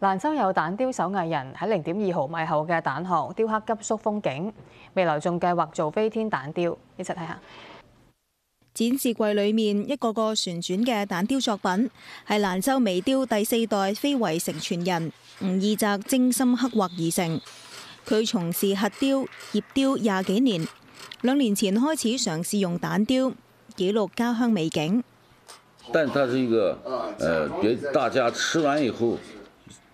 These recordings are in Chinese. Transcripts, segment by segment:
蘭州有蛋雕手藝人喺零點二毫米厚嘅蛋殼雕刻急速風景，未來仲計劃做飛天蛋雕。一齊睇下展示櫃裏面一個個旋轉嘅蛋雕作品，係蘭州微雕第四代非遗承傳人吳義澤精心刻畫而成。佢從事核雕、葉雕廿幾年，兩年前開始嘗試用蛋雕記錄家鄉美景。但它是一個，呃，大家吃完以後。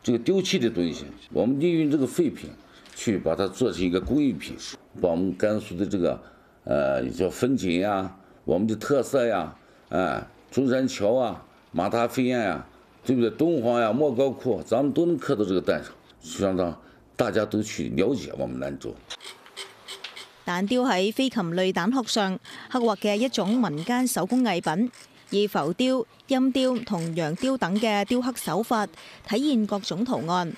这个丢弃的东西，我们利用这个废品，去把它做成一个工艺品，把我们甘肃的这个，呃，叫风景呀，我们的特色呀，呃，中山桥啊，马踏飞燕呀，对不对？敦煌呀，莫高窟，咱们都能刻到这个蛋上，相当大家都去了解我们兰州。蛋雕喺飞禽类蛋壳上刻画嘅一种民间手工艺品。以浮雕、阴雕同阳雕等嘅雕刻手法，体现各种图案。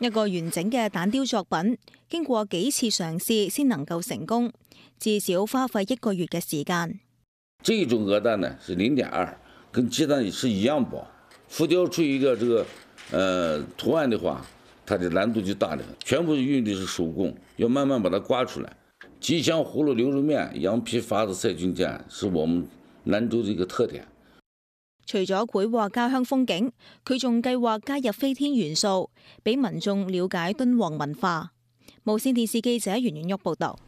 一个完整嘅蛋雕作品，经过几次尝试先能够成功，至少花费一个月嘅时间。这种鹅蛋呢，是零点二，跟鸡蛋是一样薄。浮雕出一个这个，呃图案的话，它的难度就大了。全部用的是手工，要慢慢把它刮出来。吉祥葫芦牛肉面、羊皮筏子赛军舰是我们兰州的一个特点。除咗繪畫家鄉風景，佢仲計劃加入飛天元素，俾民眾了解敦煌文化。無線電視記者袁婉旭報導。